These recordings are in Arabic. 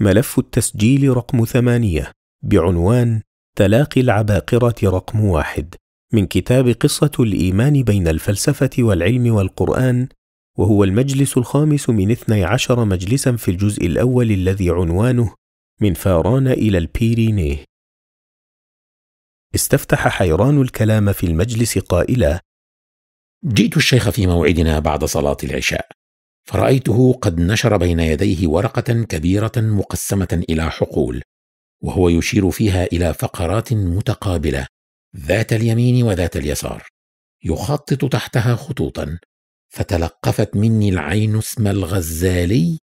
ملف التسجيل رقم ثمانية بعنوان تلاقي العباقرة رقم واحد من كتاب قصة الإيمان بين الفلسفة والعلم والقرآن وهو المجلس الخامس من 12 مجلسا في الجزء الأول الذي عنوانه من فاران إلى البيرينيه استفتح حيران الكلام في المجلس قائلا جئت الشيخ في موعدنا بعد صلاة العشاء فرأيته قد نشر بين يديه ورقة كبيرة مقسمة إلى حقول، وهو يشير فيها إلى فقرات متقابلة ذات اليمين وذات اليسار، يخطط تحتها خطوطا، فتلقفت مني العين اسم الغزالي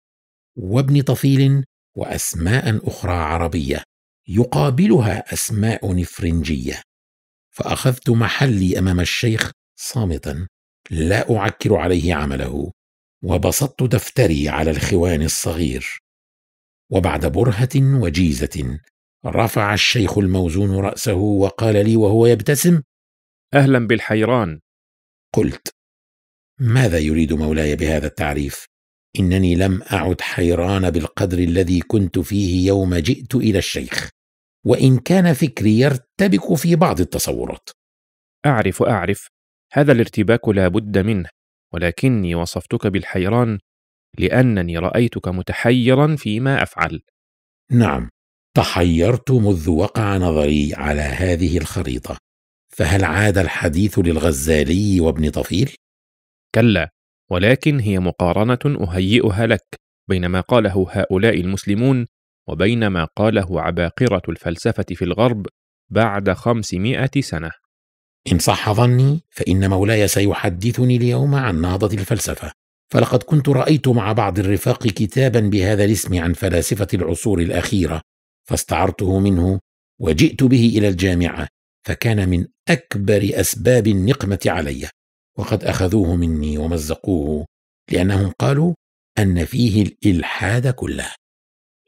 وابن طفيل وأسماء أخرى عربية يقابلها أسماء إفرنجية، فأخذت محلي أمام الشيخ صامتا لا أعكر عليه عمله وبسطت دفتري على الخوان الصغير وبعد برهه وجيزه رفع الشيخ الموزون راسه وقال لي وهو يبتسم اهلا بالحيران قلت ماذا يريد مولاي بهذا التعريف انني لم اعد حيران بالقدر الذي كنت فيه يوم جئت الى الشيخ وان كان فكري يرتبك في بعض التصورات اعرف اعرف هذا الارتباك لا بد منه ولكني وصفتك بالحيران لانني رايتك متحيرا فيما افعل نعم تحيرت منذ وقع نظري على هذه الخريطه فهل عاد الحديث للغزالي وابن طفيل كلا ولكن هي مقارنه اهيئها لك بين ما قاله هؤلاء المسلمون وبين ما قاله عباقره الفلسفه في الغرب بعد خمسمائه سنه إن صح ظني فإن مولاي سيحدثني اليوم عن نهضة الفلسفة فلقد كنت رأيت مع بعض الرفاق كتابا بهذا الاسم عن فلاسفة العصور الأخيرة فاستعرته منه وجئت به إلى الجامعة فكان من أكبر أسباب النقمة علي وقد أخذوه مني ومزقوه لأنهم قالوا أن فيه الإلحاد كله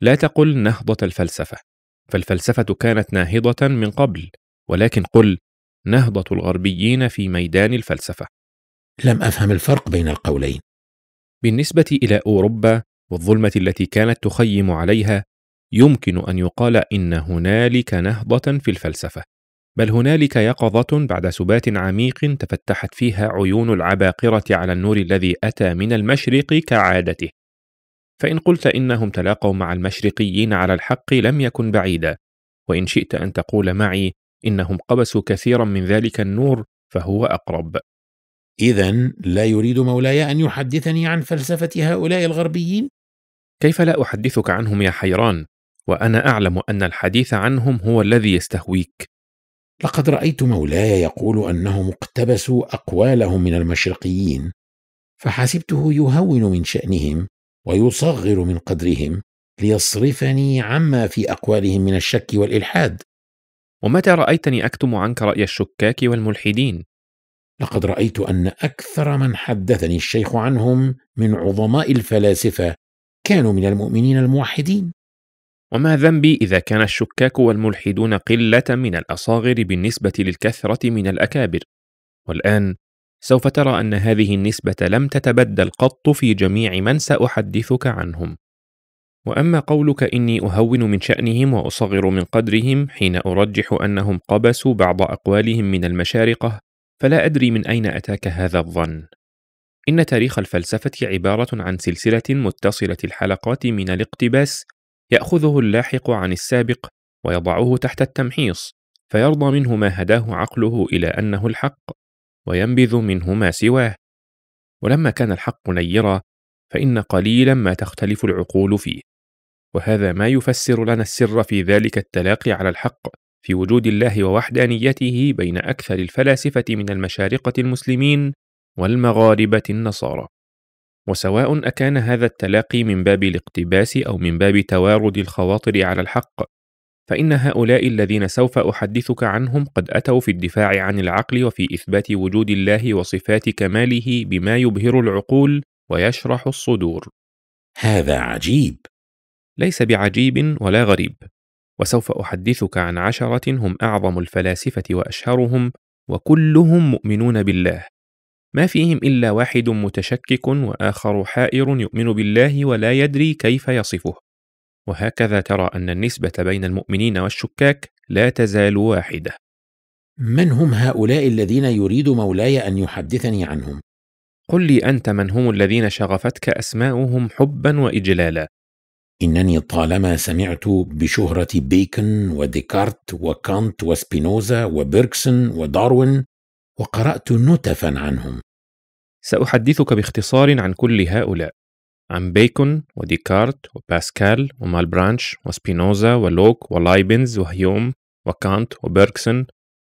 لا تقل نهضة الفلسفة فالفلسفة كانت ناهضة من قبل ولكن قل نهضة الغربيين في ميدان الفلسفة. لم أفهم الفرق بين القولين. بالنسبة إلى أوروبا والظلمة التي كانت تخيم عليها، يمكن أن يقال إن هنالك نهضة في الفلسفة، بل هنالك يقظة بعد سبات عميق تفتحت فيها عيون العباقرة على النور الذي أتى من المشرق كعادته. فإن قلت إنهم تلاقوا مع المشرقيين على الحق لم يكن بعيدا، وإن شئت أن تقول معي انهم قبسوا كثيرا من ذلك النور فهو اقرب اذا لا يريد مولاي ان يحدثني عن فلسفه هؤلاء الغربيين كيف لا احدثك عنهم يا حيران وانا اعلم ان الحديث عنهم هو الذي يستهويك لقد رايت مولاي يقول انهم اقتبسوا اقوالهم من المشرقيين فحسبته يهون من شانهم ويصغر من قدرهم ليصرفني عما في اقوالهم من الشك والالحاد ومتى رأيتني أكتم عنك رأي الشكاك والملحدين؟ لقد رأيت أن أكثر من حدثني الشيخ عنهم من عظماء الفلاسفة كانوا من المؤمنين الموحدين. وما ذنبي إذا كان الشكاك والملحدون قلة من الأصاغر بالنسبة للكثرة من الأكابر. والآن سوف ترى أن هذه النسبة لم تتبدل قط في جميع من سأحدثك عنهم. واما قولك اني اهون من شانهم واصغر من قدرهم حين ارجح انهم قبسوا بعض اقوالهم من المشارقه فلا ادري من اين اتاك هذا الظن ان تاريخ الفلسفه عباره عن سلسله متصله الحلقات من الاقتباس ياخذه اللاحق عن السابق ويضعه تحت التمحيص فيرضى منه ما هداه عقله الى انه الحق وينبذ منه ما سواه ولما كان الحق نيرا فان قليلا ما تختلف العقول فيه وهذا ما يفسر لنا السر في ذلك التلاقي على الحق في وجود الله ووحدانيته بين أكثر الفلاسفة من المشارقة المسلمين والمغاربة النصارى. وسواء أكان هذا التلاقي من باب الاقتباس أو من باب توارد الخواطر على الحق، فإن هؤلاء الذين سوف أحدثك عنهم قد أتوا في الدفاع عن العقل وفي إثبات وجود الله وصفات كماله بما يبهر العقول ويشرح الصدور. هذا عجيب، ليس بعجيب ولا غريب وسوف احدثك عن عشره هم اعظم الفلاسفه واشهرهم وكلهم مؤمنون بالله ما فيهم الا واحد متشكك واخر حائر يؤمن بالله ولا يدري كيف يصفه وهكذا ترى ان النسبه بين المؤمنين والشكاك لا تزال واحده من هم هؤلاء الذين يريد مولاي ان يحدثني عنهم قل لي انت من هم الذين شغفتك اسماؤهم حبا واجلالا إنني طالما سمعت بشهرة بيكن وديكارت وكانت وسبينوزا وبيركسون وداروين وقرأت نتفا عنهم سأحدثك باختصار عن كل هؤلاء عن بيكون وديكارت وباسكال ومالبرانش وسبينوزا ولوك ولايبنز وهيوم وكانت وبيركسون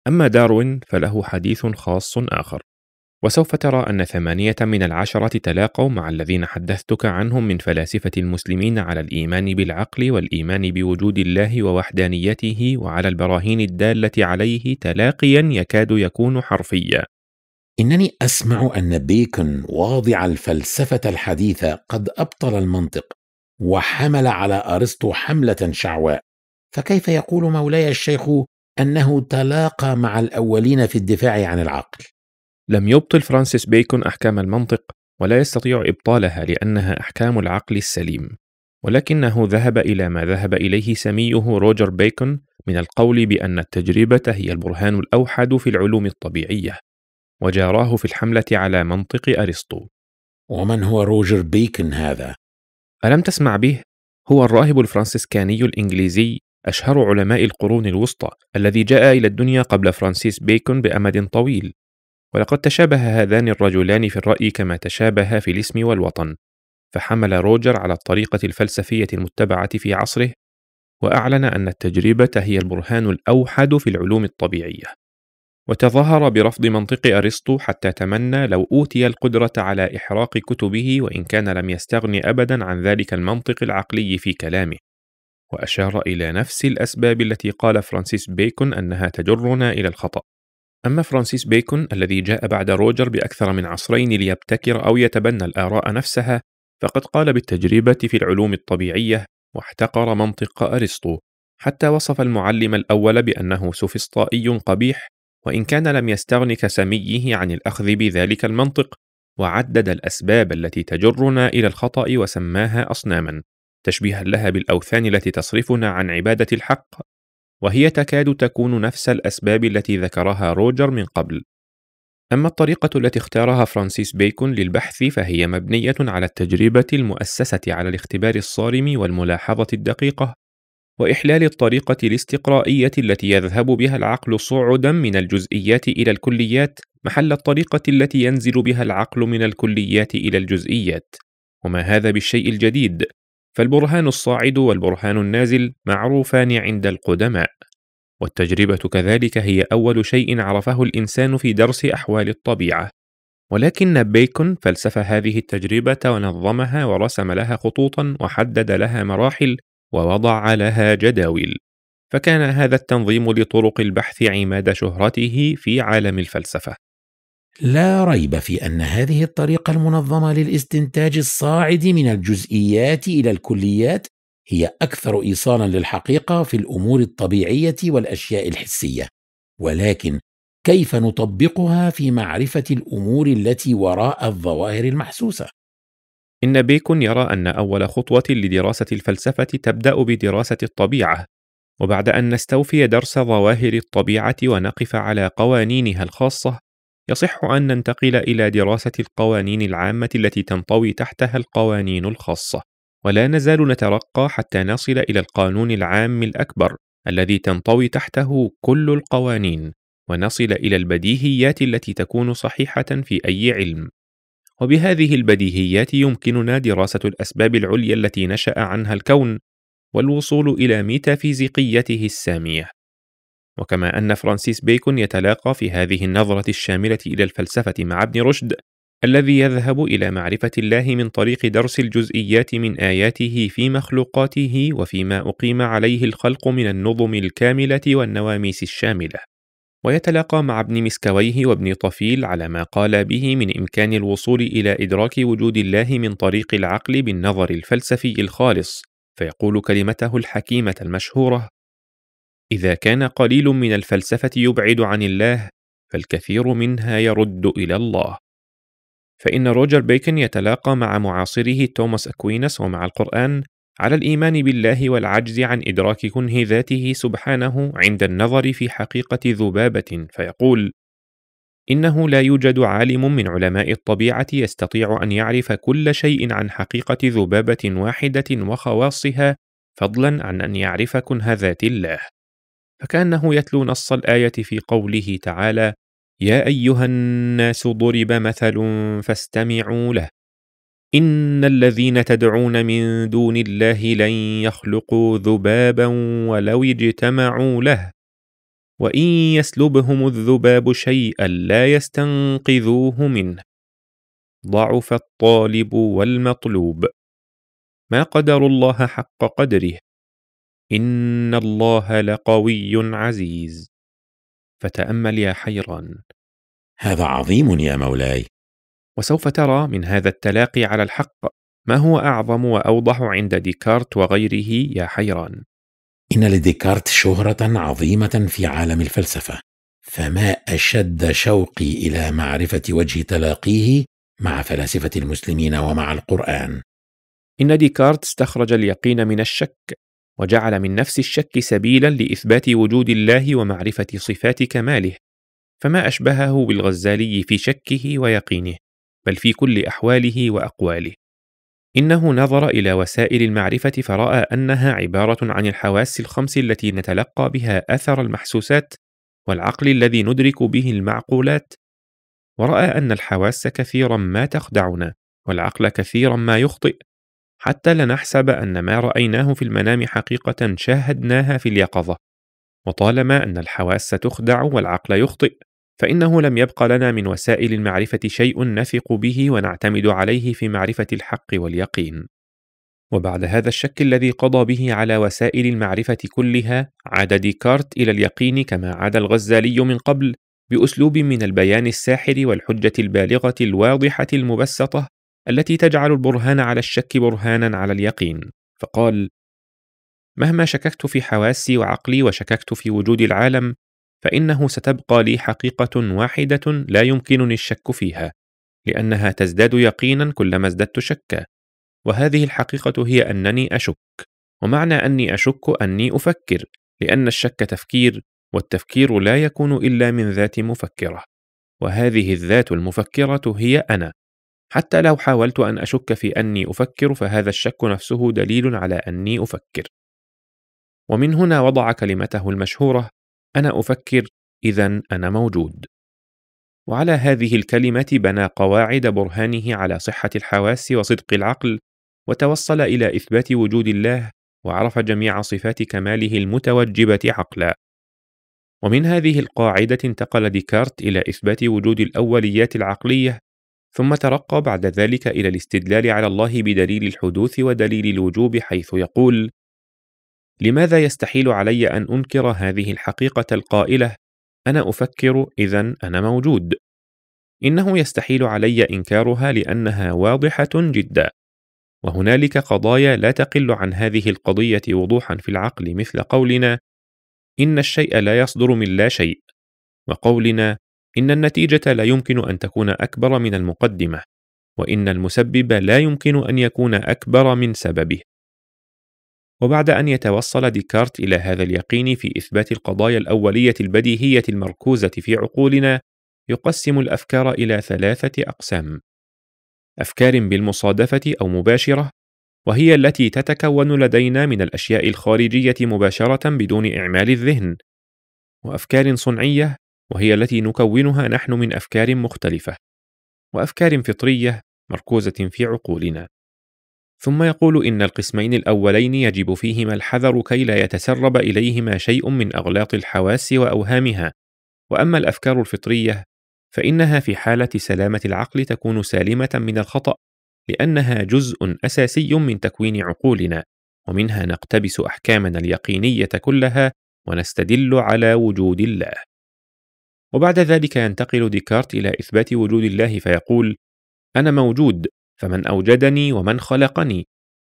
أما داروين فله حديث خاص آخر وسوف ترى أن ثمانية من العشرة تلاقوا مع الذين حدثتك عنهم من فلاسفة المسلمين على الإيمان بالعقل والإيمان بوجود الله ووحدانيته وعلى البراهين الدالة عليه تلاقيا يكاد يكون حرفيا. إنني أسمع أن بيكون واضع الفلسفة الحديثة قد أبطل المنطق وحمل على أرسطو حملة شعواء، فكيف يقول مولاي الشيخ أنه تلاقى مع الأولين في الدفاع عن العقل؟ لم يبطل فرانسيس بيكون أحكام المنطق ولا يستطيع إبطالها لأنها أحكام العقل السليم ولكنه ذهب إلى ما ذهب إليه سميه روجر بيكون من القول بأن التجربة هي البرهان الأوحد في العلوم الطبيعية وجاراه في الحملة على منطق أرسطو ومن هو روجر بيكون هذا؟ ألم تسمع به؟ هو الراهب الفرنسيسكاني الإنجليزي أشهر علماء القرون الوسطى الذي جاء إلى الدنيا قبل فرانسيس بيكون بأمد طويل ولقد تشابه هذان الرجلان في الرأي كما تشابه في الاسم والوطن فحمل روجر على الطريقة الفلسفية المتبعة في عصره وأعلن أن التجربة هي البرهان الأوحد في العلوم الطبيعية وتظاهر برفض منطق أرسطو حتى تمنى لو أوتي القدرة على إحراق كتبه وإن كان لم يستغن أبدا عن ذلك المنطق العقلي في كلامه وأشار إلى نفس الأسباب التي قال فرانسيس بيكون أنها تجرنا إلى الخطأ أما فرانسيس بيكون الذي جاء بعد روجر بأكثر من عصرين ليبتكر أو يتبنى الآراء نفسها فقد قال بالتجربة في العلوم الطبيعية واحتقر منطق أرسطو حتى وصف المعلم الأول بأنه سوفسطائي قبيح وإن كان لم يستغن كسميه عن الأخذ بذلك المنطق وعدد الأسباب التي تجرنا إلى الخطأ وسماها أصناما تشبيها لها بالأوثان التي تصرفنا عن عبادة الحق وهي تكاد تكون نفس الأسباب التي ذكرها روجر من قبل. أما الطريقة التي اختارها فرانسيس بيكون للبحث فهي مبنية على التجربة المؤسسة على الاختبار الصارم والملاحظة الدقيقة وإحلال الطريقة الاستقرائية التي يذهب بها العقل صعدا من الجزئيات إلى الكليات محل الطريقة التي ينزل بها العقل من الكليات إلى الجزئيات، وما هذا بالشيء الجديد، فالبرهان الصاعد والبرهان النازل معروفان عند القدماء والتجربه كذلك هي اول شيء عرفه الانسان في درس احوال الطبيعه ولكن بيكون فلسف هذه التجربه ونظمها ورسم لها خطوطا وحدد لها مراحل ووضع لها جداول فكان هذا التنظيم لطرق البحث عماد شهرته في عالم الفلسفه لا ريب في ان هذه الطريقه المنظمه للاستنتاج الصاعد من الجزئيات الى الكليات هي اكثر ايصالا للحقيقه في الامور الطبيعيه والاشياء الحسيه ولكن كيف نطبقها في معرفه الامور التي وراء الظواهر المحسوسه ان بيكون يرى ان اول خطوه لدراسه الفلسفه تبدا بدراسه الطبيعه وبعد ان نستوفي درس ظواهر الطبيعه ونقف على قوانينها الخاصه يصح أن ننتقل إلى دراسة القوانين العامة التي تنطوي تحتها القوانين الخاصة، ولا نزال نترقى حتى نصل إلى القانون العام الأكبر الذي تنطوي تحته كل القوانين، ونصل إلى البديهيات التي تكون صحيحة في أي علم. وبهذه البديهيات يمكننا دراسة الأسباب العليا التي نشأ عنها الكون، والوصول إلى ميتافيزيقيته السامية. وكما أن فرانسيس بيكون يتلاقى في هذه النظرة الشاملة إلى الفلسفة مع ابن رشد الذي يذهب إلى معرفة الله من طريق درس الجزئيات من آياته في مخلوقاته وفيما أقيم عليه الخلق من النظم الكاملة والنواميس الشاملة. ويتلاقى مع ابن مسكويه وابن طفيل على ما قال به من إمكان الوصول إلى إدراك وجود الله من طريق العقل بالنظر الفلسفي الخالص، فيقول كلمته الحكيمة المشهورة: إذا كان قليل من الفلسفة يبعد عن الله، فالكثير منها يرد إلى الله. فإن روجر بيكن يتلاقى مع معاصره توماس أكوينس ومع القرآن على الإيمان بالله والعجز عن إدراك كنه ذاته سبحانه عند النظر في حقيقة ذبابة، فيقول: إنه لا يوجد عالم من علماء الطبيعة يستطيع أن يعرف كل شيء عن حقيقة ذبابة واحدة وخواصها، فضلاً عن أن يعرف كنه ذات الله. فكانه يتلو نص الايه في قوله تعالى يا ايها الناس ضرب مثل فاستمعوا له ان الذين تدعون من دون الله لن يخلقوا ذبابا ولو اجتمعوا له وان يسلبهم الذباب شيئا لا يستنقذوه منه ضعف الطالب والمطلوب ما قدر الله حق قدره ان الله لقوي عزيز فتامل يا حيران هذا عظيم يا مولاي وسوف ترى من هذا التلاقي على الحق ما هو اعظم واوضح عند ديكارت وغيره يا حيران ان لديكارت شهره عظيمه في عالم الفلسفه فما اشد شوقي الى معرفه وجه تلاقيه مع فلاسفه المسلمين ومع القران ان ديكارت استخرج اليقين من الشك وجعل من نفس الشك سبيلا لاثبات وجود الله ومعرفه صفات كماله فما اشبهه بالغزالي في شكه ويقينه بل في كل احواله واقواله انه نظر الى وسائل المعرفه فراى انها عباره عن الحواس الخمس التي نتلقى بها اثر المحسوسات والعقل الذي ندرك به المعقولات وراى ان الحواس كثيرا ما تخدعنا والعقل كثيرا ما يخطئ حتى لا نحسب أن ما رأيناه في المنام حقيقة شاهدناها في اليقظة وطالما أن الحواس تخدع والعقل يخطئ فإنه لم يبق لنا من وسائل المعرفة شيء نثق به ونعتمد عليه في معرفة الحق واليقين وبعد هذا الشك الذي قضى به على وسائل المعرفة كلها عاد ديكارت إلى اليقين كما عاد الغزالي من قبل بأسلوب من البيان الساحر والحجة البالغة الواضحة المبسطة التي تجعل البرهان على الشك برهانا على اليقين فقال مهما شككت في حواسي وعقلي وشككت في وجود العالم فانه ستبقى لي حقيقه واحده لا يمكنني الشك فيها لانها تزداد يقينا كلما ازددت شكا وهذه الحقيقه هي انني اشك ومعنى اني اشك اني افكر لان الشك تفكير والتفكير لا يكون الا من ذات مفكره وهذه الذات المفكره هي انا حتى لو حاولت أن أشك في أني أفكر فهذا الشك نفسه دليل على أني أفكر. ومن هنا وضع كلمته المشهورة: أنا أفكر إذا أنا موجود. وعلى هذه الكلمة بنى قواعد برهانه على صحة الحواس وصدق العقل، وتوصل إلى إثبات وجود الله، وعرف جميع صفات كماله المتوجبة عقلا. ومن هذه القاعدة انتقل ديكارت إلى إثبات وجود الأوليات العقلية ثم ترقى بعد ذلك إلى الاستدلال على الله بدليل الحدوث ودليل الوجوب حيث يقول: لماذا يستحيل علي أن أنكر هذه الحقيقة القائلة: أنا أفكر إذا أنا موجود؟ إنه يستحيل علي إنكارها لأنها واضحة جدا، وهنالك قضايا لا تقل عن هذه القضية وضوحا في العقل مثل قولنا: إن الشيء لا يصدر من لا شيء، وقولنا إن النتيجة لا يمكن أن تكون أكبر من المقدمة، وإن المسبب لا يمكن أن يكون أكبر من سببه. وبعد أن يتوصل ديكارت إلى هذا اليقين في إثبات القضايا الأولية البديهية المركوزة في عقولنا، يقسم الأفكار إلى ثلاثة أقسام: أفكار بالمصادفة أو مباشرة، وهي التي تتكون لدينا من الأشياء الخارجية مباشرة بدون إعمال الذهن، وأفكار صنعية وهي التي نكونها نحن من افكار مختلفه وافكار فطريه مركوزه في عقولنا ثم يقول ان القسمين الاولين يجب فيهما الحذر كي لا يتسرب اليهما شيء من اغلاط الحواس واوهامها واما الافكار الفطريه فانها في حاله سلامه العقل تكون سالمه من الخطا لانها جزء اساسي من تكوين عقولنا ومنها نقتبس احكامنا اليقينيه كلها ونستدل على وجود الله وبعد ذلك ينتقل ديكارت إلى إثبات وجود الله فيقول: أنا موجود، فمن أوجدني ومن خلقني؟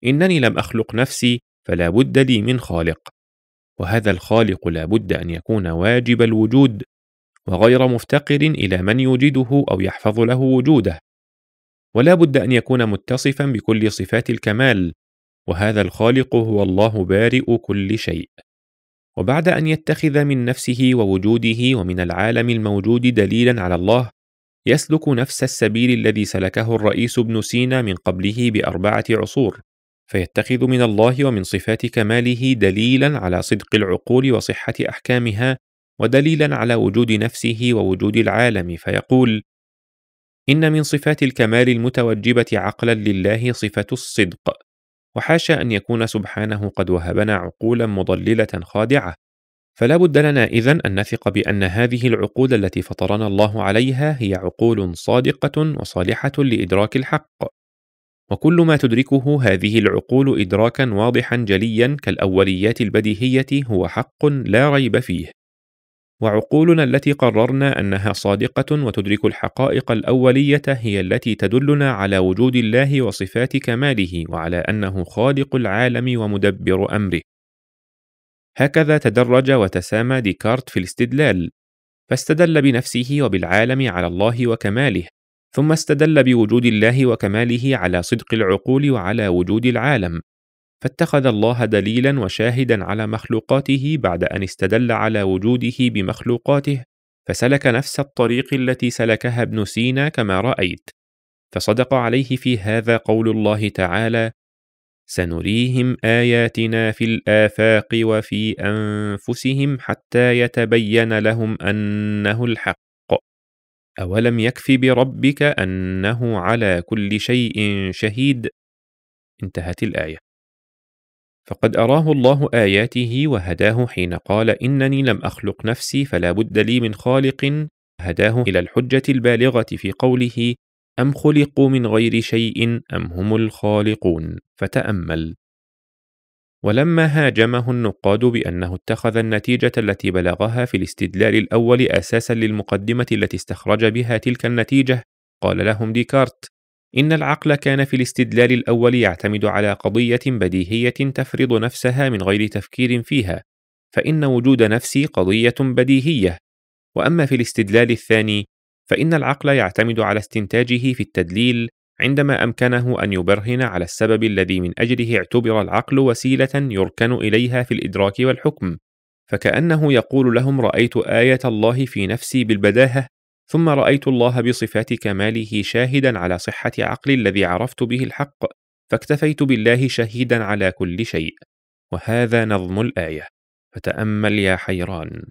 إنني لم أخلق نفسي، فلا بد لي من خالق. وهذا الخالق لا بد أن يكون واجب الوجود، وغير مفتقر إلى من يوجده أو يحفظ له وجوده. ولا بد أن يكون متصفا بكل صفات الكمال، وهذا الخالق هو الله بارئ كل شيء. وبعد ان يتخذ من نفسه ووجوده ومن العالم الموجود دليلا على الله يسلك نفس السبيل الذي سلكه الرئيس ابن سينا من قبله باربعه عصور فيتخذ من الله ومن صفات كماله دليلا على صدق العقول وصحه احكامها ودليلا على وجود نفسه ووجود العالم فيقول ان من صفات الكمال المتوجبه عقلا لله صفه الصدق وحاشا أن يكون سبحانه قد وهبنا عقولا مضللة خادعة فلا بد لنا إذن أن نثق بأن هذه العقول التي فطرنا الله عليها هي عقول صادقة وصالحة لإدراك الحق وكل ما تدركه هذه العقول إدراكا واضحا جليا كالأوليات البديهية هو حق لا ريب فيه وعقولنا التي قررنا انها صادقه وتدرك الحقائق الاوليه هي التي تدلنا على وجود الله وصفات كماله وعلى انه خالق العالم ومدبر امره هكذا تدرج وتسامى ديكارت في الاستدلال فاستدل بنفسه وبالعالم على الله وكماله ثم استدل بوجود الله وكماله على صدق العقول وعلى وجود العالم فاتخذ الله دليلا وشاهدا على مخلوقاته بعد ان استدل على وجوده بمخلوقاته فسلك نفس الطريق التي سلكها ابن سينا كما رايت فصدق عليه في هذا قول الله تعالى سنريهم اياتنا في الافاق وفي انفسهم حتى يتبين لهم انه الحق اولم يكف بربك انه على كل شيء شهيد انتهت الايه فقد أراه الله آياته وهداه حين قال إنني لم أخلق نفسي فلا بد لي من خالق هداه إلى الحجة البالغة في قوله أم خلقوا من غير شيء أم هم الخالقون فتأمل ولما هاجمه النقاد بأنه اتخذ النتيجة التي بلغها في الاستدلال الأول أساسا للمقدمة التي استخرج بها تلك النتيجة قال لهم ديكارت إن العقل كان في الاستدلال الأول يعتمد على قضية بديهية تفرض نفسها من غير تفكير فيها، فإن وجود نفسي قضية بديهية، وأما في الاستدلال الثاني فإن العقل يعتمد على استنتاجه في التدليل عندما أمكنه أن يبرهن على السبب الذي من أجله اعتبر العقل وسيلة يركن إليها في الإدراك والحكم، فكأنه يقول لهم رأيت آية الله في نفسي بالبداهة ثم رايت الله بصفات كماله شاهدا على صحه عقلي الذي عرفت به الحق فاكتفيت بالله شهيدا على كل شيء وهذا نظم الايه فتامل يا حيران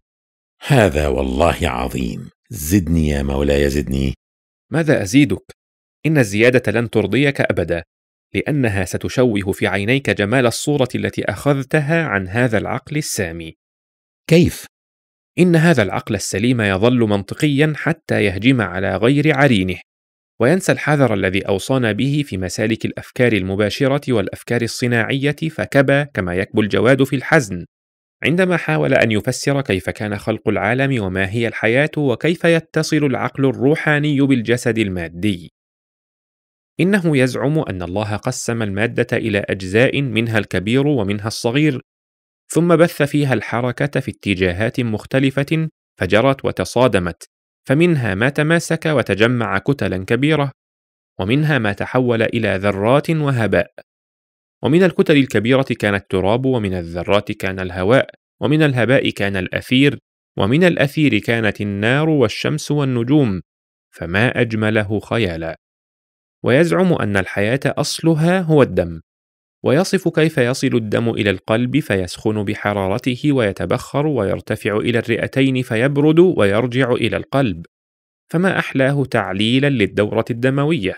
هذا والله عظيم زدني يا مولاي زدني ماذا ازيدك ان الزياده لن ترضيك ابدا لانها ستشوه في عينيك جمال الصوره التي اخذتها عن هذا العقل السامي كيف إن هذا العقل السليم يظل منطقيا حتى يهجم على غير عرينه وينسى الحذر الذي أوصانا به في مسالك الأفكار المباشرة والأفكار الصناعية فكبى كما يكبو الجواد في الحزن عندما حاول أن يفسر كيف كان خلق العالم وما هي الحياة وكيف يتصل العقل الروحاني بالجسد المادي. إنه يزعم أن الله قسم المادة إلى أجزاء منها الكبير ومنها الصغير ثم بث فيها الحركة في اتجاهات مختلفة فجرت وتصادمت، فمنها ما تماسك وتجمع كتلا كبيرة، ومنها ما تحول إلى ذرات وهباء. ومن الكتل الكبيرة كان التراب، ومن الذرات كان الهواء، ومن الهباء كان الأثير، ومن الأثير كانت النار والشمس والنجوم، فما أجمله خيالا. ويزعم أن الحياة أصلها هو الدم، ويصف كيف يصل الدم إلى القلب فيسخن بحرارته ويتبخر ويرتفع إلى الرئتين فيبرد ويرجع إلى القلب، فما أحلاه تعليلا للدورة الدموية،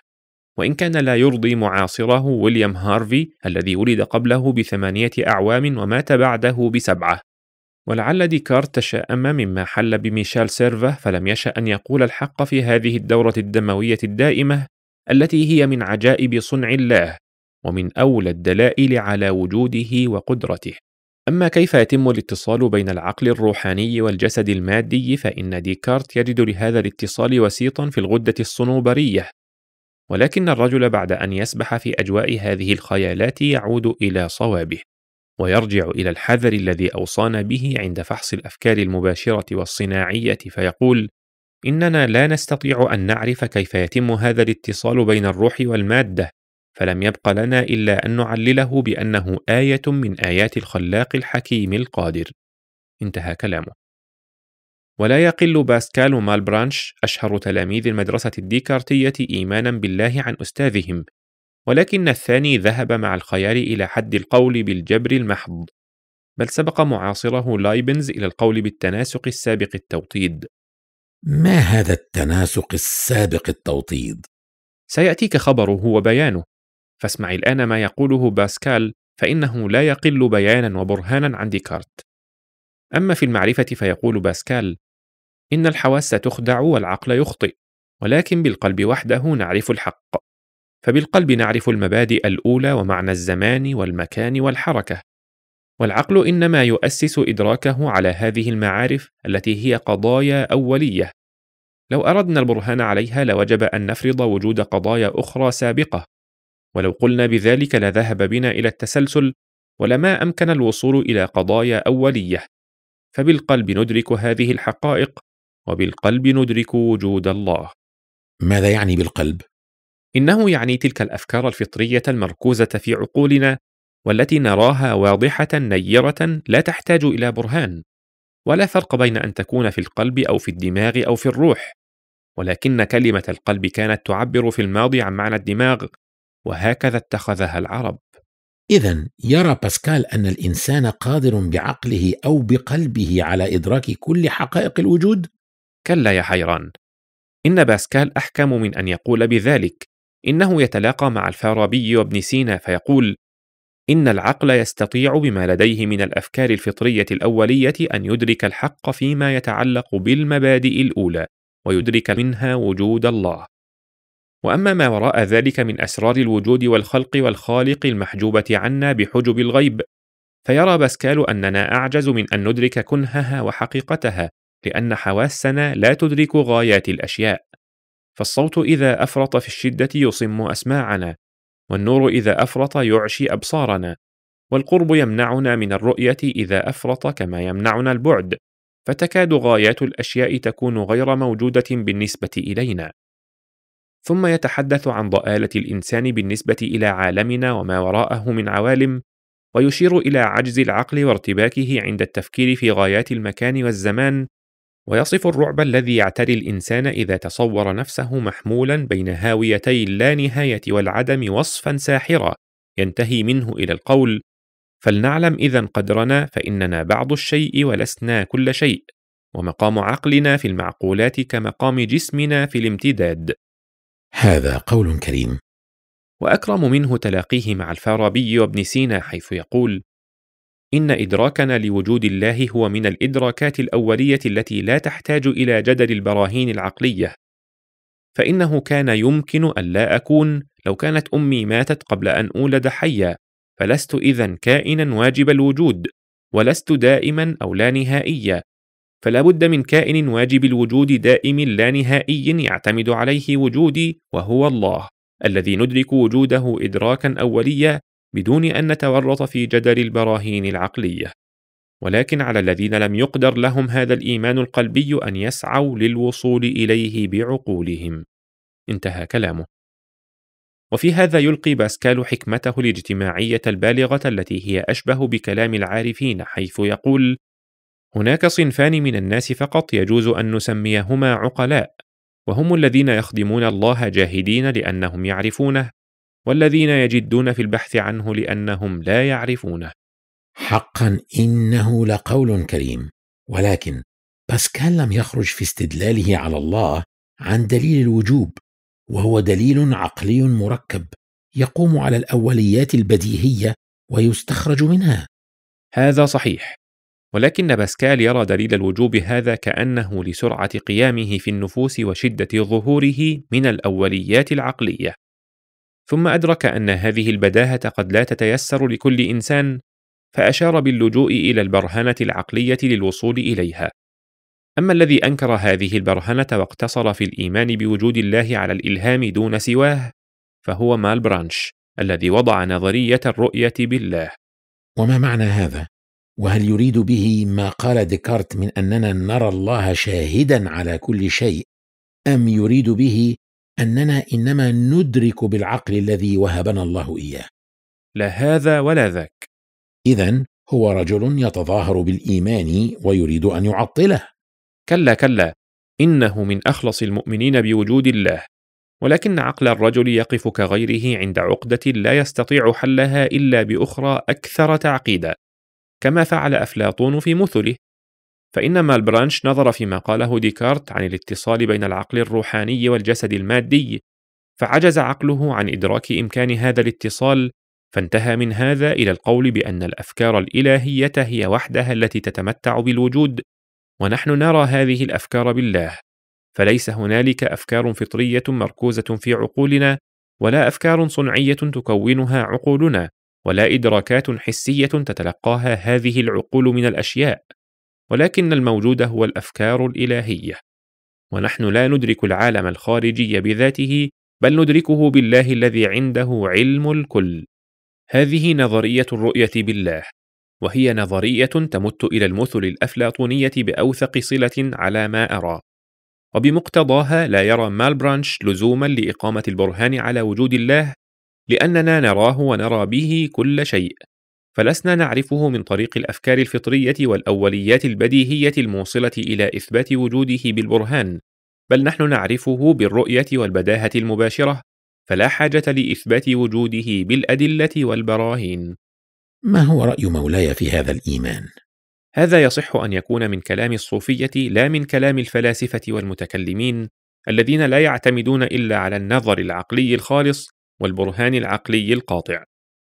وإن كان لا يرضي معاصره ويليام هارفي الذي ولد قبله بثمانية أعوام ومات بعده بسبعة. ولعل ديكارت تشاءم مما حل بميشال سيرفا فلم يشأ أن يقول الحق في هذه الدورة الدموية الدائمة التي هي من عجائب صنع الله ومن أولى الدلائل على وجوده وقدرته. أما كيف يتم الاتصال بين العقل الروحاني والجسد المادي فإن ديكارت يجد لهذا الاتصال وسيطا في الغدة الصنوبرية ولكن الرجل بعد أن يسبح في أجواء هذه الخيالات يعود إلى صوابه ويرجع إلى الحذر الذي أوصانا به عند فحص الأفكار المباشرة والصناعية فيقول إننا لا نستطيع أن نعرف كيف يتم هذا الاتصال بين الروح والمادة فلم يبق لنا إلا أن نعلله بأنه آية من آيات الخلاق الحكيم القادر. انتهى كلامه. ولا يقل باسكال ومالبرانش أشهر تلاميذ المدرسة الديكارتية إيمانا بالله عن أستاذهم، ولكن الثاني ذهب مع الخيال إلى حد القول بالجبر المحض، بل سبق معاصره لايبنز إلى القول بالتناسق السابق التوطيد. ما هذا التناسق السابق التوطيد؟ سيأتيك خبره وبيانه. فاسمعي الآن ما يقوله باسكال فإنه لا يقل بيانا وبرهانا عن ديكارت. أما في المعرفة فيقول باسكال: إن الحواس تخدع والعقل يخطئ، ولكن بالقلب وحده نعرف الحق. فبالقلب نعرف المبادئ الأولى ومعنى الزمان والمكان والحركة. والعقل إنما يؤسس إدراكه على هذه المعارف التي هي قضايا أولية. لو أردنا البرهان عليها لوجب أن نفرض وجود قضايا أخرى سابقة ولو قلنا بذلك لذهب بنا الى التسلسل ولما امكن الوصول الى قضايا اوليه فبالقلب ندرك هذه الحقائق وبالقلب ندرك وجود الله ماذا يعني بالقلب انه يعني تلك الافكار الفطريه المركوزه في عقولنا والتي نراها واضحه نيره لا تحتاج الى برهان ولا فرق بين ان تكون في القلب او في الدماغ او في الروح ولكن كلمه القلب كانت تعبر في الماضي عن معنى الدماغ وهكذا اتخذها العرب اذا يرى باسكال ان الانسان قادر بعقله او بقلبه على ادراك كل حقائق الوجود كلا يا حيران ان باسكال احكم من ان يقول بذلك انه يتلاقى مع الفارابي وابن سينا فيقول ان العقل يستطيع بما لديه من الافكار الفطريه الاوليه ان يدرك الحق فيما يتعلق بالمبادئ الاولى ويدرك منها وجود الله واما ما وراء ذلك من اسرار الوجود والخلق والخالق المحجوبه عنا بحجب الغيب فيرى باسكال اننا اعجز من ان ندرك كنهها وحقيقتها لان حواسنا لا تدرك غايات الاشياء فالصوت اذا افرط في الشده يصم اسماعنا والنور اذا افرط يعشي ابصارنا والقرب يمنعنا من الرؤيه اذا افرط كما يمنعنا البعد فتكاد غايات الاشياء تكون غير موجوده بالنسبه الينا ثم يتحدث عن ضآلة الإنسان بالنسبة إلى عالمنا وما وراءه من عوالم، ويشير إلى عجز العقل وارتباكه عند التفكير في غايات المكان والزمان، ويصف الرعب الذي يعتري الإنسان إذا تصور نفسه محمولا بين هاويتي اللانهاية والعدم وصفا ساحرا ينتهي منه إلى القول: فلنعلم إذا قدرنا فإننا بعض الشيء ولسنا كل شيء، ومقام عقلنا في المعقولات كمقام جسمنا في الامتداد. هذا قول كريم واكرم منه تلاقيه مع الفارابي وابن سينا حيث يقول ان ادراكنا لوجود الله هو من الادراكات الاوليه التي لا تحتاج الى جدل البراهين العقليه فانه كان يمكن ان لا اكون لو كانت امي ماتت قبل ان اولد حيا فلست اذا كائنا واجب الوجود ولست دائما او لا نهائيا فلا بد من كائن واجب الوجود دائم لا نهائي يعتمد عليه وجودي وهو الله الذي ندرك وجوده ادراكا اوليا بدون ان نتورط في جدل البراهين العقليه ولكن على الذين لم يقدر لهم هذا الايمان القلبي ان يسعوا للوصول اليه بعقولهم انتهى كلامه وفي هذا يلقي باسكال حكمته الاجتماعيه البالغه التي هي اشبه بكلام العارفين حيث يقول هناك صنفان من الناس فقط يجوز أن نسميهما عقلاء، وهم الذين يخدمون الله جاهدين لأنهم يعرفونه، والذين يجدون في البحث عنه لأنهم لا يعرفونه. حقا إنه لقول كريم، ولكن باسكال لم يخرج في استدلاله على الله عن دليل الوجوب، وهو دليل عقلي مركب يقوم على الأوليات البديهية ويستخرج منها. هذا صحيح، ولكن باسكال يرى دليل الوجوب هذا كأنه لسرعة قيامه في النفوس وشدة ظهوره من الأوليات العقلية. ثم أدرك أن هذه البداهة قد لا تتيسر لكل إنسان، فأشار باللجوء إلى البرهنة العقلية للوصول إليها. أما الذي أنكر هذه البرهنة واقتصر في الإيمان بوجود الله على الإلهام دون سواه، فهو مالبرانش الذي وضع نظرية الرؤية بالله. وما معنى هذا؟ وهل يريد به ما قال ديكارت من اننا نرى الله شاهدا على كل شيء ام يريد به اننا انما ندرك بالعقل الذي وهبنا الله اياه لا هذا ولا ذاك اذا هو رجل يتظاهر بالايمان ويريد ان يعطله كلا كلا انه من اخلص المؤمنين بوجود الله ولكن عقل الرجل يقف كغيره عند عقده لا يستطيع حلها الا باخرى اكثر تعقيدا كما فعل أفلاطون في مثله فإنما البرانش نظر فيما قاله ديكارت عن الاتصال بين العقل الروحاني والجسد المادي فعجز عقله عن إدراك إمكان هذا الاتصال فانتهى من هذا إلى القول بأن الأفكار الإلهية هي وحدها التي تتمتع بالوجود ونحن نرى هذه الأفكار بالله فليس هنالك أفكار فطرية مركوزة في عقولنا ولا أفكار صنعية تكونها عقولنا ولا إدراكات حسية تتلقاها هذه العقول من الأشياء، ولكن الموجود هو الأفكار الإلهية، ونحن لا ندرك العالم الخارجي بذاته، بل ندركه بالله الذي عنده علم الكل. هذه نظرية الرؤية بالله، وهي نظرية تمت إلى المثل الأفلاطونية بأوثق صلة على ما أرى. وبمقتضاها لا يرى مالبرانش لزوما لإقامة البرهان على وجود الله لأننا نراه ونرى به كل شيء، فلسنا نعرفه من طريق الأفكار الفطرية والأوليات البديهية الموصلة إلى إثبات وجوده بالبرهان، بل نحن نعرفه بالرؤية والبداهة المباشرة، فلا حاجة لإثبات وجوده بالأدلة والبراهين. ما هو رأي مولاي في هذا الإيمان؟ هذا يصح أن يكون من كلام الصوفية لا من كلام الفلاسفة والمتكلمين الذين لا يعتمدون إلا على النظر العقلي الخالص والبرهان العقلي القاطع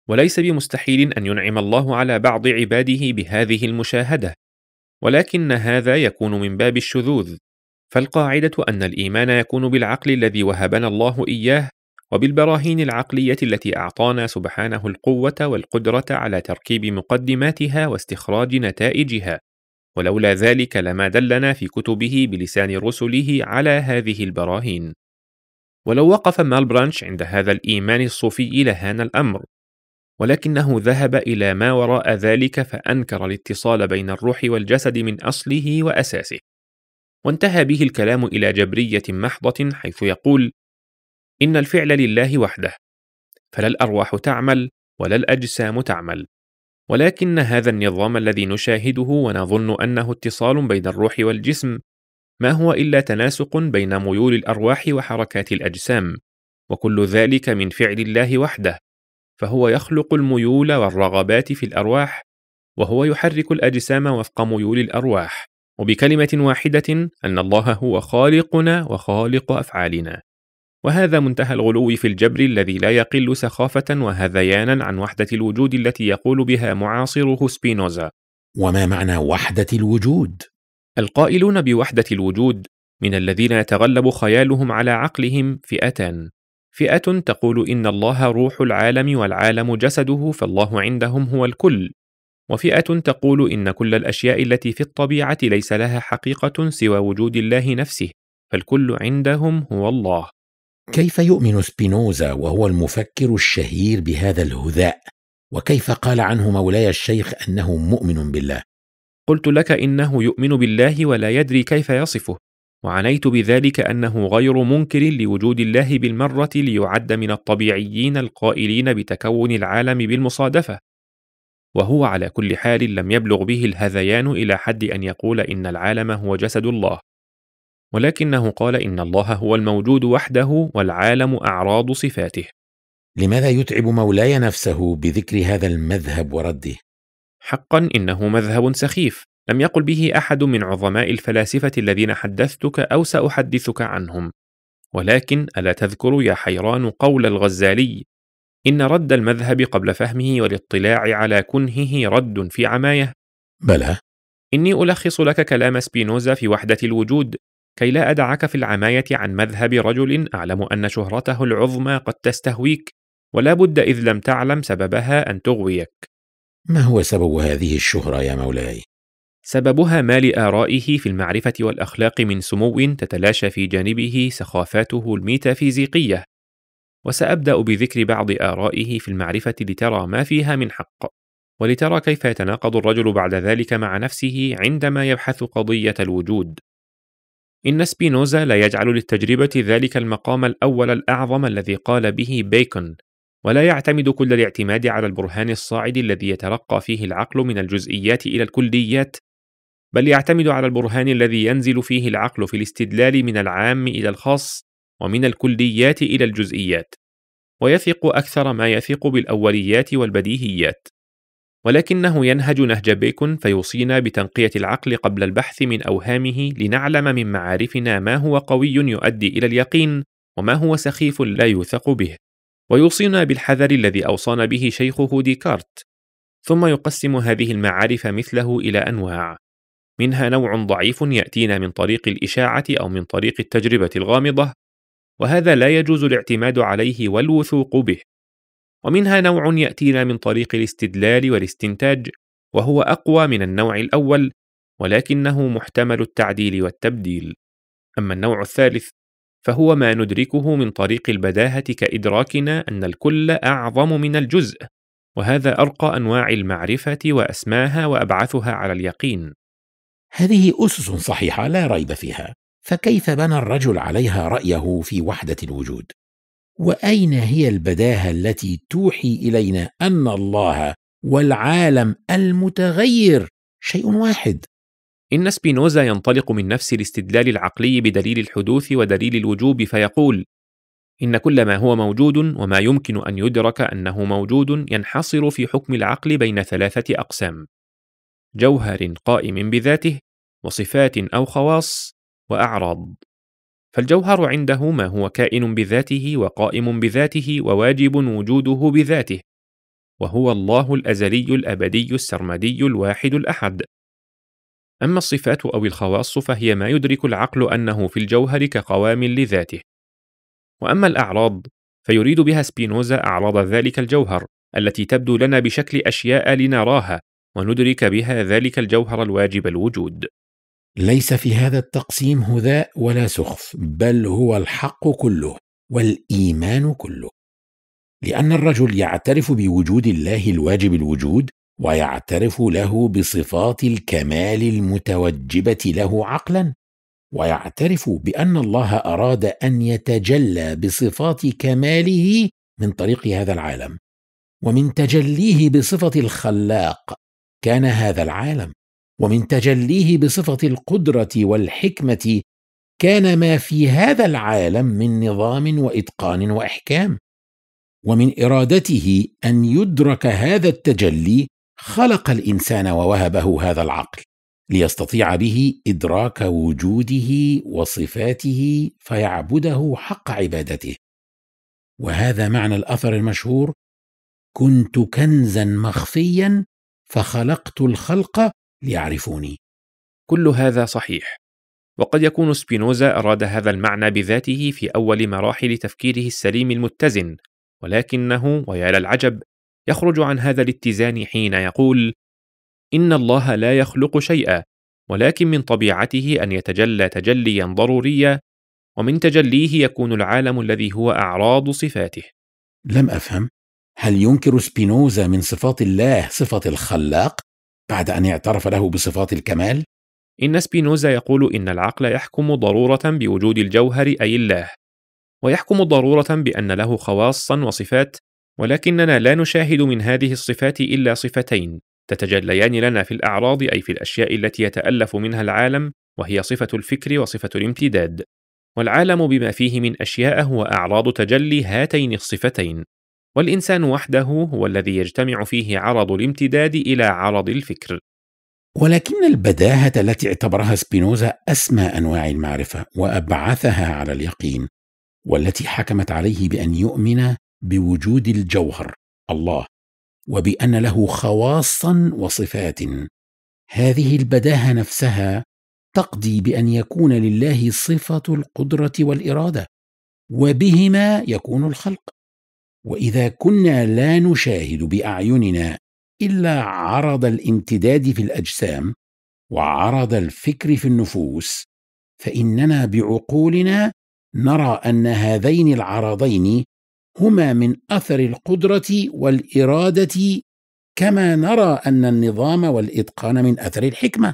وليس بمستحيل ان ينعم الله على بعض عباده بهذه المشاهده ولكن هذا يكون من باب الشذوذ فالقاعده ان الايمان يكون بالعقل الذي وهبنا الله اياه وبالبراهين العقليه التي اعطانا سبحانه القوه والقدره على تركيب مقدماتها واستخراج نتائجها ولولا ذلك لما دلنا في كتبه بلسان رسله على هذه البراهين ولو وقف مالبرانش عند هذا الإيمان الصوفي لهان الأمر ولكنه ذهب إلى ما وراء ذلك فأنكر الاتصال بين الروح والجسد من أصله وأساسه وانتهى به الكلام إلى جبرية محضة حيث يقول إن الفعل لله وحده فلا الأرواح تعمل ولا الأجسام تعمل ولكن هذا النظام الذي نشاهده ونظن أنه اتصال بين الروح والجسم ما هو الا تناسق بين ميول الارواح وحركات الاجسام وكل ذلك من فعل الله وحده فهو يخلق الميول والرغبات في الارواح وهو يحرك الاجسام وفق ميول الارواح وبكلمه واحده ان الله هو خالقنا وخالق افعالنا وهذا منتهى الغلو في الجبر الذي لا يقل سخافه وهذيانا عن وحده الوجود التي يقول بها معاصره سبينوزا وما معنى وحده الوجود القائلون بوحدة الوجود من الذين يتغلب خيالهم على عقلهم فئتان فئة تقول إن الله روح العالم والعالم جسده فالله عندهم هو الكل، وفئة تقول إن كل الأشياء التي في الطبيعة ليس لها حقيقة سوى وجود الله نفسه، فالكل عندهم هو الله. كيف يؤمن سبينوزا وهو المفكر الشهير بهذا الهذاء؟ وكيف قال عنه مولاي الشيخ أنه مؤمن بالله؟ قلت لك انه يؤمن بالله ولا يدري كيف يصفه وعنيت بذلك انه غير منكر لوجود الله بالمره ليعد من الطبيعيين القائلين بتكون العالم بالمصادفه وهو على كل حال لم يبلغ به الهذيان الى حد ان يقول ان العالم هو جسد الله ولكنه قال ان الله هو الموجود وحده والعالم اعراض صفاته لماذا يتعب مولاي نفسه بذكر هذا المذهب ورده حقا إنه مذهب سخيف لم يقل به أحد من عظماء الفلاسفة الذين حدثتك أو سأحدثك عنهم ولكن ألا تذكر يا حيران قول الغزالي إن رد المذهب قبل فهمه والاطلاع على كنهه رد في عماية بلى إني ألخص لك كلام سبينوزا في وحدة الوجود كي لا أدعك في العماية عن مذهب رجل أعلم أن شهرته العظمى قد تستهويك ولا بد إذ لم تعلم سببها أن تغويك ما هو سبب هذه الشهره يا مولاي سببها ما لآرائه في المعرفة والأخلاق من سمو تتلاشى في جانبه سخافاته الميتافيزيقية، وسأبدأ بذكر بعض آرائه في المعرفة لترى ما فيها من حق، ولترى كيف يتناقض الرجل بعد ذلك مع نفسه عندما يبحث قضية الوجود. إن سبينوزا لا يجعل للتجربة ذلك المقام الأول الأعظم الذي قال به بيكون، ولا يعتمد كل الاعتماد على البرهان الصاعد الذي يترقى فيه العقل من الجزئيات الى الكليات بل يعتمد على البرهان الذي ينزل فيه العقل في الاستدلال من العام الى الخاص ومن الكليات الى الجزئيات ويثق اكثر ما يثق بالاوليات والبديهيات ولكنه ينهج نهج بيكون فيوصينا بتنقيه العقل قبل البحث من اوهامه لنعلم من معارفنا ما هو قوي يؤدي الى اليقين وما هو سخيف لا يوثق به ويوصينا بالحذر الذي أوصانا به شيخه ديكارت ثم يقسم هذه المعارف مثله إلى أنواع منها نوع ضعيف يأتينا من طريق الإشاعة أو من طريق التجربة الغامضة وهذا لا يجوز الاعتماد عليه والوثوق به ومنها نوع يأتينا من طريق الاستدلال والاستنتاج وهو أقوى من النوع الأول ولكنه محتمل التعديل والتبديل أما النوع الثالث فهو ما ندركه من طريق البداهه كادراكنا ان الكل اعظم من الجزء وهذا ارقى انواع المعرفه واسماها وابعثها على اليقين هذه اسس صحيحه لا ريب فيها فكيف بنى الرجل عليها رايه في وحده الوجود واين هي البداهه التي توحي الينا ان الله والعالم المتغير شيء واحد إن سبينوزا ينطلق من نفس الاستدلال العقلي بدليل الحدوث ودليل الوجوب فيقول: إن كل ما هو موجود وما يمكن أن يدرك أنه موجود ينحصر في حكم العقل بين ثلاثة أقسام: جوهر قائم بذاته، وصفات أو خواص، وأعراض. فالجوهر عنده ما هو كائن بذاته وقائم بذاته وواجب وجوده بذاته، وهو الله الأزلي الأبدي السرمدي الواحد الأحد. أما الصفات أو الخواص فهي ما يدرك العقل أنه في الجوهر كقوام لذاته. وأما الأعراض فيريد بها سبينوزا أعراض ذلك الجوهر التي تبدو لنا بشكل أشياء لنراها وندرك بها ذلك الجوهر الواجب الوجود. ليس في هذا التقسيم هذاء ولا سخف، بل هو الحق كله والإيمان كله. لأن الرجل يعترف بوجود الله الواجب الوجود ويعترف له بصفات الكمال المتوجبه له عقلا ويعترف بان الله اراد ان يتجلى بصفات كماله من طريق هذا العالم ومن تجليه بصفه الخلاق كان هذا العالم ومن تجليه بصفه القدره والحكمه كان ما في هذا العالم من نظام واتقان واحكام ومن ارادته ان يدرك هذا التجلي خلق الانسان ووهبه هذا العقل ليستطيع به ادراك وجوده وصفاته فيعبده حق عبادته وهذا معنى الاثر المشهور كنت كنزا مخفيا فخلقت الخلق ليعرفوني كل هذا صحيح وقد يكون سبينوزا اراد هذا المعنى بذاته في اول مراحل تفكيره السليم المتزن ولكنه ويا للعجب يخرج عن هذا الاتزان حين يقول ان الله لا يخلق شيئا ولكن من طبيعته ان يتجلى تجليا ضروريا ومن تجليه يكون العالم الذي هو اعراض صفاته لم افهم هل ينكر سبينوزا من صفات الله صفه الخلاق بعد ان اعترف له بصفات الكمال ان سبينوزا يقول ان العقل يحكم ضروره بوجود الجوهر اي الله ويحكم ضروره بان له خواصا وصفات ولكننا لا نشاهد من هذه الصفات الا صفتين تتجليان لنا في الاعراض اي في الاشياء التي يتالف منها العالم وهي صفه الفكر وصفه الامتداد والعالم بما فيه من اشياء هو اعراض تجلي هاتين الصفتين والانسان وحده هو الذي يجتمع فيه عرض الامتداد الى عرض الفكر ولكن البداهه التي اعتبرها سبينوزا اسمى انواع المعرفه وابعثها على اليقين والتي حكمت عليه بان يؤمن بوجود الجوهر الله وبان له خواصا وصفات هذه البداهه نفسها تقضي بان يكون لله صفه القدره والاراده وبهما يكون الخلق واذا كنا لا نشاهد باعيننا الا عرض الامتداد في الاجسام وعرض الفكر في النفوس فاننا بعقولنا نرى ان هذين العرضين هما من اثر القدره والاراده كما نرى ان النظام والاتقان من اثر الحكمه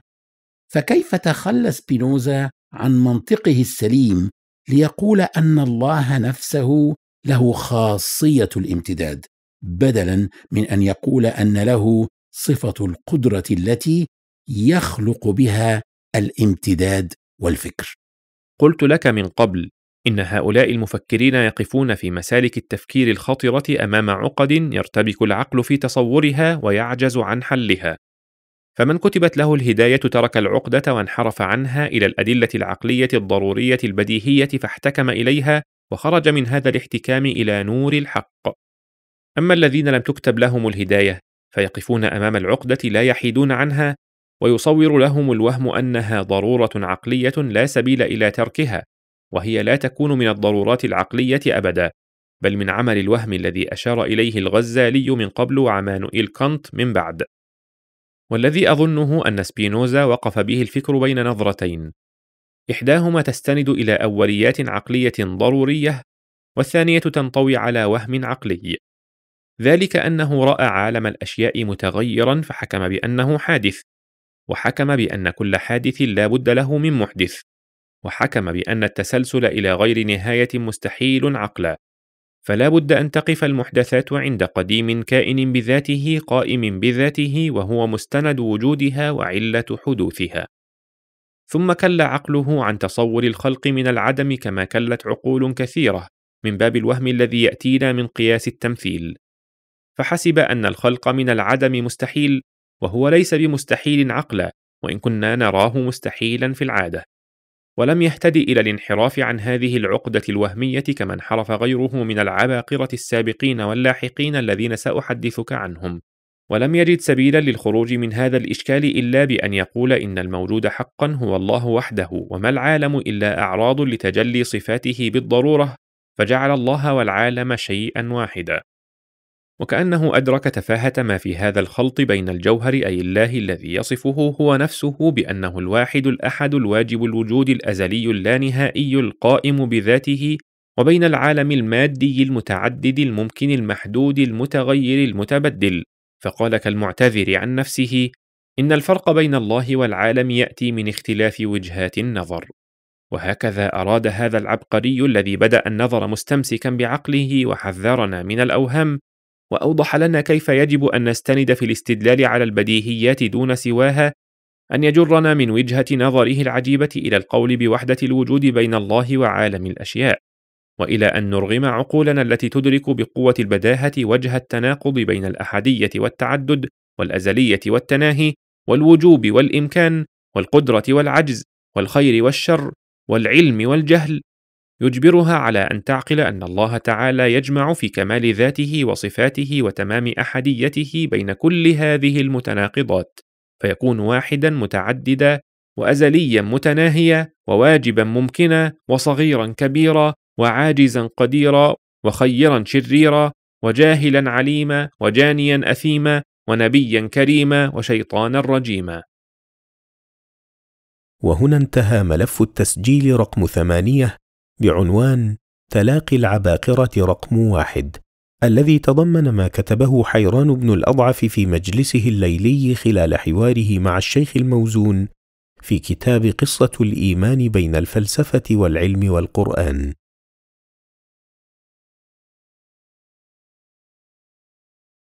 فكيف تخلى سبينوزا عن منطقه السليم ليقول ان الله نفسه له خاصيه الامتداد بدلا من ان يقول ان له صفه القدره التي يخلق بها الامتداد والفكر قلت لك من قبل إن هؤلاء المفكرين يقفون في مسالك التفكير الخطرة أمام عقد يرتبك العقل في تصورها ويعجز عن حلها. فمن كتبت له الهداية ترك العقدة وانحرف عنها إلى الأدلة العقلية الضرورية البديهية فاحتكم إليها وخرج من هذا الاحتكام إلى نور الحق. أما الذين لم تكتب لهم الهداية فيقفون أمام العقدة لا يحيدون عنها ويصور لهم الوهم أنها ضرورة عقلية لا سبيل إلى تركها وهي لا تكون من الضرورات العقلية أبدا، بل من عمل الوهم الذي أشار إليه الغزالي من قبل وعمانوئيل كانت من بعد. والذي أظنه أن سبينوزا وقف به الفكر بين نظرتين، إحداهما تستند إلى أوليات عقلية ضرورية، والثانية تنطوي على وهم عقلي. ذلك أنه رأى عالم الأشياء متغيرا فحكم بأنه حادث، وحكم بأن كل حادث لا بد له من محدث وحكم بأن التسلسل إلى غير نهاية مستحيل عقلا فلا بد أن تقف المحدثات عند قديم كائن بذاته قائم بذاته وهو مستند وجودها وعلة حدوثها ثم كل عقله عن تصور الخلق من العدم كما كلت عقول كثيرة من باب الوهم الذي يأتينا من قياس التمثيل فحسب أن الخلق من العدم مستحيل وهو ليس بمستحيل عقلا وإن كنا نراه مستحيلا في العادة ولم يهتدي إلى الانحراف عن هذه العقدة الوهمية كما انحرف غيره من العباقرة السابقين واللاحقين الذين سأحدثك عنهم، ولم يجد سبيلا للخروج من هذا الإشكال إلا بأن يقول إن الموجود حقا هو الله وحده، وما العالم إلا أعراض لتجلي صفاته بالضرورة، فجعل الله والعالم شيئا واحدا. وكأنه أدرك تفاهة ما في هذا الخلط بين الجوهر أي الله الذي يصفه هو نفسه بأنه الواحد الأحد الواجب الوجود الأزلي اللانهائي القائم بذاته وبين العالم المادي المتعدد الممكن المحدود المتغير المتبدل فقال كالمعتذر عن نفسه ان الفرق بين الله والعالم ياتي من اختلاف وجهات النظر وهكذا اراد هذا العبقري الذي بدا النظر مستمسكا بعقله وحذرنا من الاوهام واوضح لنا كيف يجب ان نستند في الاستدلال على البديهيات دون سواها ان يجرنا من وجهه نظره العجيبه الى القول بوحده الوجود بين الله وعالم الاشياء والى ان نرغم عقولنا التي تدرك بقوه البداهه وجه التناقض بين الاحاديه والتعدد والازليه والتناهي والوجوب والامكان والقدره والعجز والخير والشر والعلم والجهل يجبرها على ان تعقل ان الله تعالى يجمع في كمال ذاته وصفاته وتمام احديته بين كل هذه المتناقضات فيكون واحدا متعددا وازليا متناهيا وواجبا ممكنا وصغيرا كبيرا وعاجزا قديرا وخيرا شريرا وجاهلا عليما وجانيا اثيما ونبيا كريما وشيطانا رجيما وهنا انتهى ملف التسجيل رقم ثمانيه بعنوان تلاقي العباقرة رقم واحد الذي تضمن ما كتبه حيران بن الأضعف في مجلسه الليلي خلال حواره مع الشيخ الموزون في كتاب قصة الإيمان بين الفلسفة والعلم والقرآن